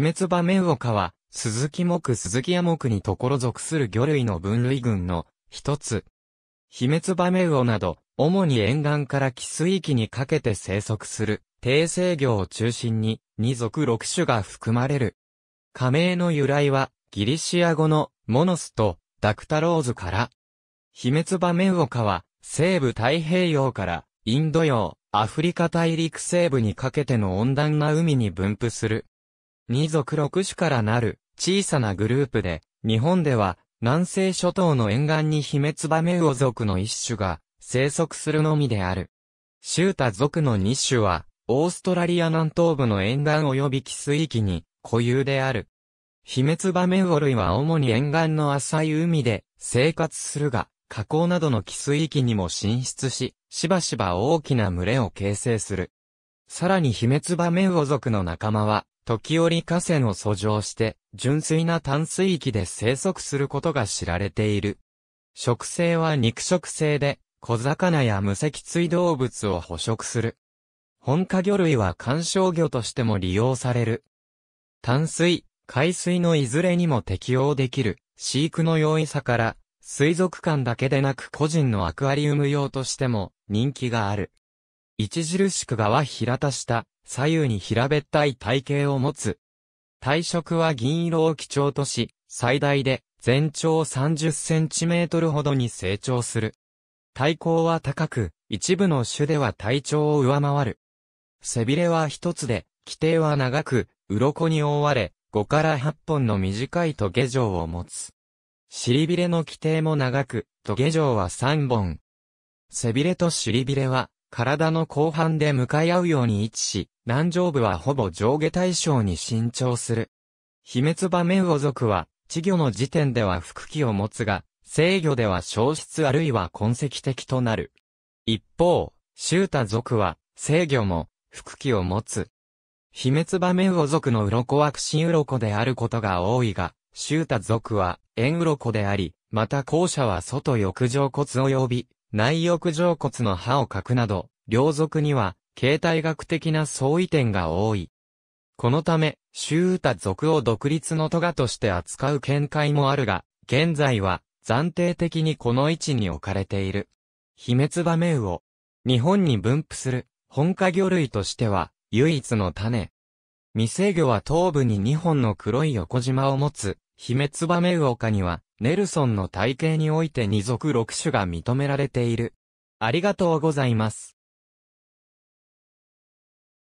滅場面岡は、鈴木木鈴木屋木にところ属する魚類の分類群の一つ。秘滅場面魚など、主に沿岸から寄水域にかけて生息する、低生魚を中心に、2属6種が含まれる。加盟の由来は、ギリシア語の、モノスと、ダクタローズから。秘滅場面岡は、西部太平洋から、インド洋、アフリカ大陸西部にかけての温暖な海に分布する、二族六種からなる小さなグループで、日本では南西諸島の沿岸にヒメツバメウオ族の一種が生息するのみである。シュータ族の二種は、オーストラリア南東部の沿岸及び寄水域に固有である。ヒメツバメウオ類は主に沿岸の浅い海で生活するが、河口などの寄水域にも進出し、しばしば大きな群れを形成する。さらにヒメツバメウオ族の仲間は、時折河川を遡上して、純粋な淡水域で生息することが知られている。食性は肉食性で、小魚や無脊椎動物を捕食する。本家魚類は観賞魚としても利用される。淡水、海水のいずれにも適応できる、飼育の容易さから、水族館だけでなく個人のアクアリウム用としても人気がある。著しく側平たした、左右に平べったい体型を持つ。体色は銀色を基調とし、最大で全長30センチメートルほどに成長する。体高は高く、一部の種では体長を上回る。背びれは一つで、規定は長く、鱗に覆われ、5から8本の短いトゲ状を持つ。尻びれの規定も長く、トゲ状は3本。背びれと尻びれは、体の後半で向かい合うように位置し、南上部はほぼ上下対称に伸長する。秘密場面を族は、稚魚の時点では腹器を持つが、制魚では消失あるいは痕跡的となる。一方、シュータ族は、制魚も、腹器を持つ。秘密場面を族の鱗は串鱗であることが多いが、シュータ族は、縁鱗であり、また後者は外浴上骨及び、内翼上骨の歯を欠くなど、両族には、形態学的な相違点が多い。このため、周歌族を独立の都がとして扱う見解もあるが、現在は、暫定的にこの位置に置かれている。ヒメツバメウオ。日本に分布する、本科魚類としては、唯一の種。未成魚は頭部に2本の黒い横縞を持つ、ヒメツバメウオ科には、ネルソンの体系において二族六種が認められている。ありがとうございます。